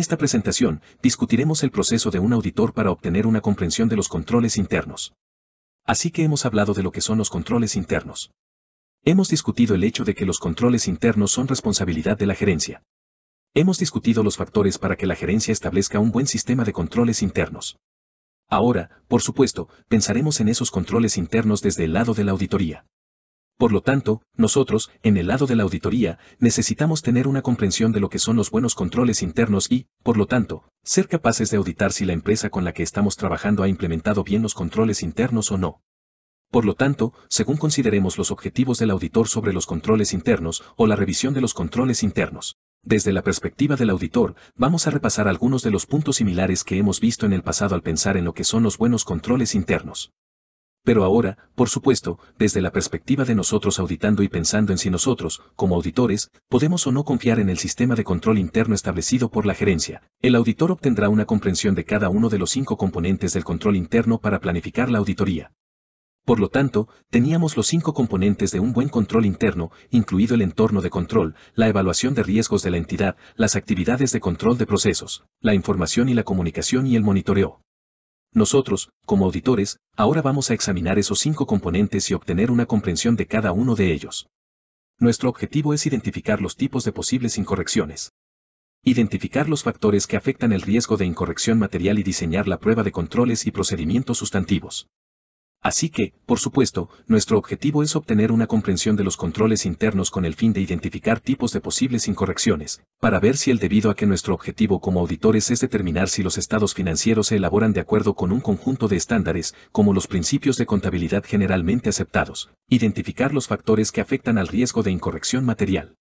En esta presentación, discutiremos el proceso de un auditor para obtener una comprensión de los controles internos. Así que hemos hablado de lo que son los controles internos. Hemos discutido el hecho de que los controles internos son responsabilidad de la gerencia. Hemos discutido los factores para que la gerencia establezca un buen sistema de controles internos. Ahora, por supuesto, pensaremos en esos controles internos desde el lado de la auditoría. Por lo tanto, nosotros, en el lado de la auditoría, necesitamos tener una comprensión de lo que son los buenos controles internos y, por lo tanto, ser capaces de auditar si la empresa con la que estamos trabajando ha implementado bien los controles internos o no. Por lo tanto, según consideremos los objetivos del auditor sobre los controles internos o la revisión de los controles internos. Desde la perspectiva del auditor, vamos a repasar algunos de los puntos similares que hemos visto en el pasado al pensar en lo que son los buenos controles internos. Pero ahora, por supuesto, desde la perspectiva de nosotros auditando y pensando en si nosotros, como auditores, podemos o no confiar en el sistema de control interno establecido por la gerencia, el auditor obtendrá una comprensión de cada uno de los cinco componentes del control interno para planificar la auditoría. Por lo tanto, teníamos los cinco componentes de un buen control interno, incluido el entorno de control, la evaluación de riesgos de la entidad, las actividades de control de procesos, la información y la comunicación y el monitoreo. Nosotros, como auditores, ahora vamos a examinar esos cinco componentes y obtener una comprensión de cada uno de ellos. Nuestro objetivo es identificar los tipos de posibles incorrecciones. Identificar los factores que afectan el riesgo de incorrección material y diseñar la prueba de controles y procedimientos sustantivos. Así que, por supuesto, nuestro objetivo es obtener una comprensión de los controles internos con el fin de identificar tipos de posibles incorrecciones, para ver si el debido a que nuestro objetivo como auditores es determinar si los estados financieros se elaboran de acuerdo con un conjunto de estándares, como los principios de contabilidad generalmente aceptados, identificar los factores que afectan al riesgo de incorrección material.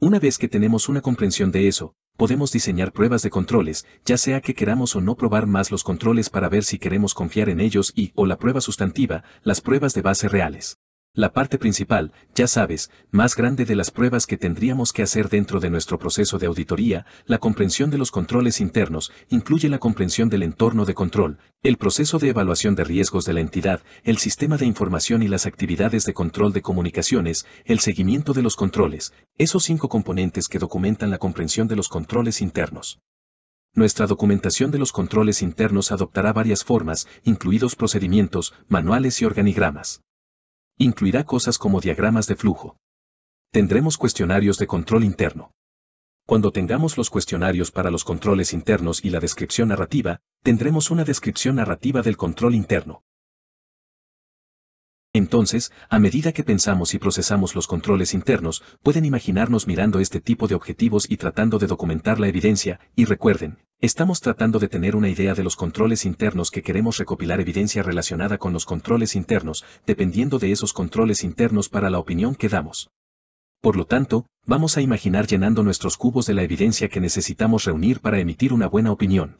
Una vez que tenemos una comprensión de eso, podemos diseñar pruebas de controles, ya sea que queramos o no probar más los controles para ver si queremos confiar en ellos y, o la prueba sustantiva, las pruebas de base reales. La parte principal, ya sabes, más grande de las pruebas que tendríamos que hacer dentro de nuestro proceso de auditoría, la comprensión de los controles internos, incluye la comprensión del entorno de control, el proceso de evaluación de riesgos de la entidad, el sistema de información y las actividades de control de comunicaciones, el seguimiento de los controles, esos cinco componentes que documentan la comprensión de los controles internos. Nuestra documentación de los controles internos adoptará varias formas, incluidos procedimientos, manuales y organigramas. Incluirá cosas como diagramas de flujo. Tendremos cuestionarios de control interno. Cuando tengamos los cuestionarios para los controles internos y la descripción narrativa, tendremos una descripción narrativa del control interno. Entonces, a medida que pensamos y procesamos los controles internos, pueden imaginarnos mirando este tipo de objetivos y tratando de documentar la evidencia, y recuerden, estamos tratando de tener una idea de los controles internos que queremos recopilar evidencia relacionada con los controles internos, dependiendo de esos controles internos para la opinión que damos. Por lo tanto, vamos a imaginar llenando nuestros cubos de la evidencia que necesitamos reunir para emitir una buena opinión.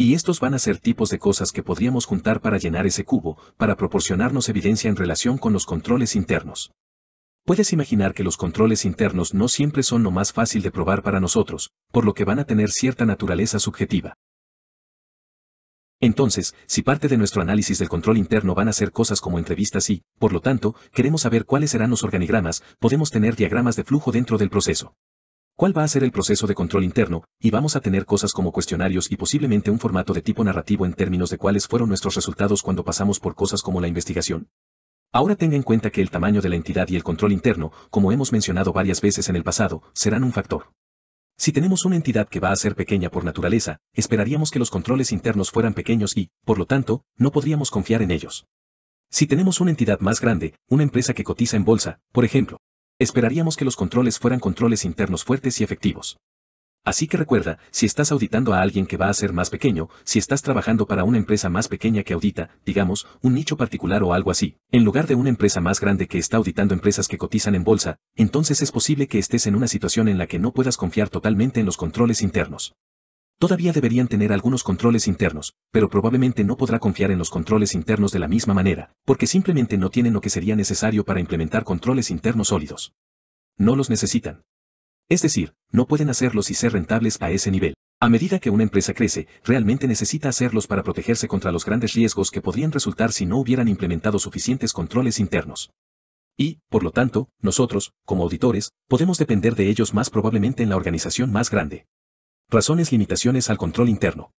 Y estos van a ser tipos de cosas que podríamos juntar para llenar ese cubo, para proporcionarnos evidencia en relación con los controles internos. Puedes imaginar que los controles internos no siempre son lo más fácil de probar para nosotros, por lo que van a tener cierta naturaleza subjetiva. Entonces, si parte de nuestro análisis del control interno van a ser cosas como entrevistas y, por lo tanto, queremos saber cuáles serán los organigramas, podemos tener diagramas de flujo dentro del proceso cuál va a ser el proceso de control interno, y vamos a tener cosas como cuestionarios y posiblemente un formato de tipo narrativo en términos de cuáles fueron nuestros resultados cuando pasamos por cosas como la investigación. Ahora tenga en cuenta que el tamaño de la entidad y el control interno, como hemos mencionado varias veces en el pasado, serán un factor. Si tenemos una entidad que va a ser pequeña por naturaleza, esperaríamos que los controles internos fueran pequeños y, por lo tanto, no podríamos confiar en ellos. Si tenemos una entidad más grande, una empresa que cotiza en bolsa, por ejemplo, Esperaríamos que los controles fueran controles internos fuertes y efectivos. Así que recuerda, si estás auditando a alguien que va a ser más pequeño, si estás trabajando para una empresa más pequeña que audita, digamos, un nicho particular o algo así, en lugar de una empresa más grande que está auditando empresas que cotizan en bolsa, entonces es posible que estés en una situación en la que no puedas confiar totalmente en los controles internos. Todavía deberían tener algunos controles internos, pero probablemente no podrá confiar en los controles internos de la misma manera, porque simplemente no tienen lo que sería necesario para implementar controles internos sólidos. No los necesitan. Es decir, no pueden hacerlos y ser rentables a ese nivel. A medida que una empresa crece, realmente necesita hacerlos para protegerse contra los grandes riesgos que podrían resultar si no hubieran implementado suficientes controles internos. Y, por lo tanto, nosotros, como auditores, podemos depender de ellos más probablemente en la organización más grande. Razones limitaciones al control interno.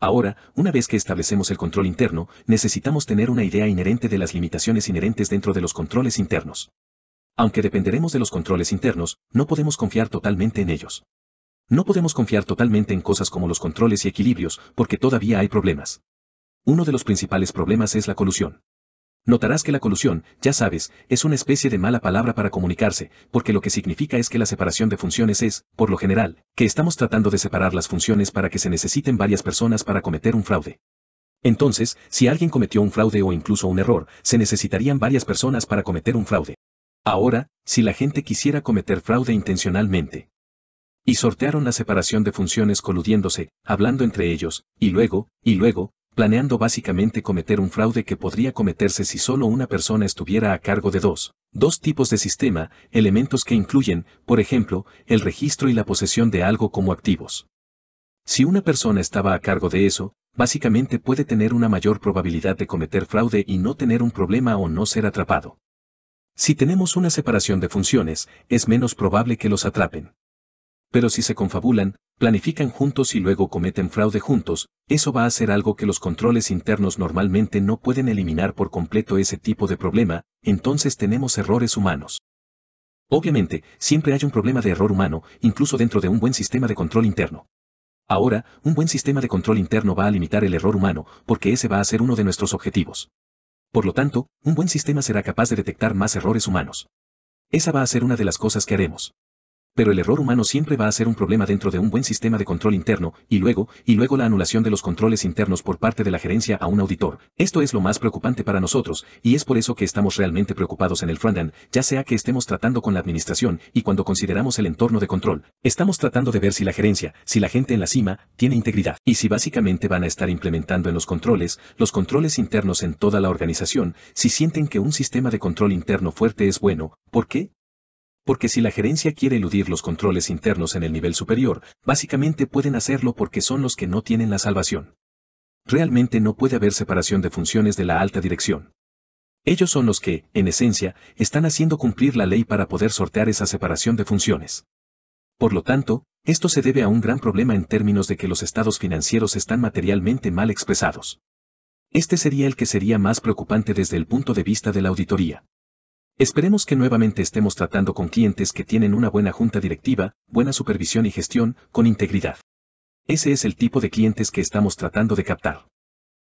Ahora, una vez que establecemos el control interno, necesitamos tener una idea inherente de las limitaciones inherentes dentro de los controles internos. Aunque dependeremos de los controles internos, no podemos confiar totalmente en ellos. No podemos confiar totalmente en cosas como los controles y equilibrios, porque todavía hay problemas. Uno de los principales problemas es la colusión. Notarás que la colusión, ya sabes, es una especie de mala palabra para comunicarse, porque lo que significa es que la separación de funciones es, por lo general, que estamos tratando de separar las funciones para que se necesiten varias personas para cometer un fraude. Entonces, si alguien cometió un fraude o incluso un error, se necesitarían varias personas para cometer un fraude. Ahora, si la gente quisiera cometer fraude intencionalmente, y sortearon la separación de funciones coludiéndose, hablando entre ellos, y luego, y luego, planeando básicamente cometer un fraude que podría cometerse si solo una persona estuviera a cargo de dos, dos tipos de sistema, elementos que incluyen, por ejemplo, el registro y la posesión de algo como activos. Si una persona estaba a cargo de eso, básicamente puede tener una mayor probabilidad de cometer fraude y no tener un problema o no ser atrapado. Si tenemos una separación de funciones, es menos probable que los atrapen pero si se confabulan, planifican juntos y luego cometen fraude juntos, eso va a ser algo que los controles internos normalmente no pueden eliminar por completo ese tipo de problema, entonces tenemos errores humanos. Obviamente, siempre hay un problema de error humano, incluso dentro de un buen sistema de control interno. Ahora, un buen sistema de control interno va a limitar el error humano, porque ese va a ser uno de nuestros objetivos. Por lo tanto, un buen sistema será capaz de detectar más errores humanos. Esa va a ser una de las cosas que haremos. Pero el error humano siempre va a ser un problema dentro de un buen sistema de control interno, y luego, y luego la anulación de los controles internos por parte de la gerencia a un auditor. Esto es lo más preocupante para nosotros, y es por eso que estamos realmente preocupados en el frontend, ya sea que estemos tratando con la administración y cuando consideramos el entorno de control. Estamos tratando de ver si la gerencia, si la gente en la cima, tiene integridad, y si básicamente van a estar implementando en los controles, los controles internos en toda la organización, si sienten que un sistema de control interno fuerte es bueno, ¿por qué? porque si la gerencia quiere eludir los controles internos en el nivel superior, básicamente pueden hacerlo porque son los que no tienen la salvación. Realmente no puede haber separación de funciones de la alta dirección. Ellos son los que, en esencia, están haciendo cumplir la ley para poder sortear esa separación de funciones. Por lo tanto, esto se debe a un gran problema en términos de que los estados financieros están materialmente mal expresados. Este sería el que sería más preocupante desde el punto de vista de la auditoría. Esperemos que nuevamente estemos tratando con clientes que tienen una buena junta directiva, buena supervisión y gestión, con integridad. Ese es el tipo de clientes que estamos tratando de captar.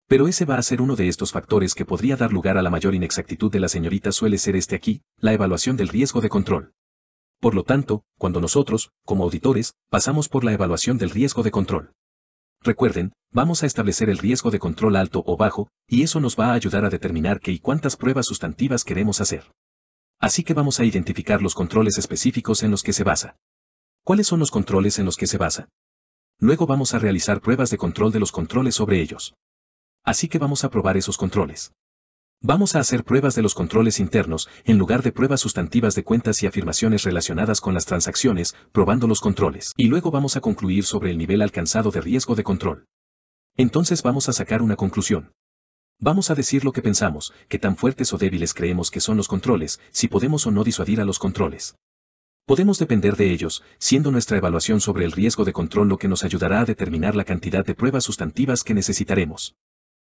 Pero ese va a ser uno de estos factores que podría dar lugar a la mayor inexactitud de la señorita suele ser este aquí, la evaluación del riesgo de control. Por lo tanto, cuando nosotros, como auditores, pasamos por la evaluación del riesgo de control. Recuerden, vamos a establecer el riesgo de control alto o bajo, y eso nos va a ayudar a determinar qué y cuántas pruebas sustantivas queremos hacer. Así que vamos a identificar los controles específicos en los que se basa. ¿Cuáles son los controles en los que se basa? Luego vamos a realizar pruebas de control de los controles sobre ellos. Así que vamos a probar esos controles. Vamos a hacer pruebas de los controles internos, en lugar de pruebas sustantivas de cuentas y afirmaciones relacionadas con las transacciones, probando los controles. Y luego vamos a concluir sobre el nivel alcanzado de riesgo de control. Entonces vamos a sacar una conclusión. Vamos a decir lo que pensamos, que tan fuertes o débiles creemos que son los controles, si podemos o no disuadir a los controles. Podemos depender de ellos, siendo nuestra evaluación sobre el riesgo de control lo que nos ayudará a determinar la cantidad de pruebas sustantivas que necesitaremos.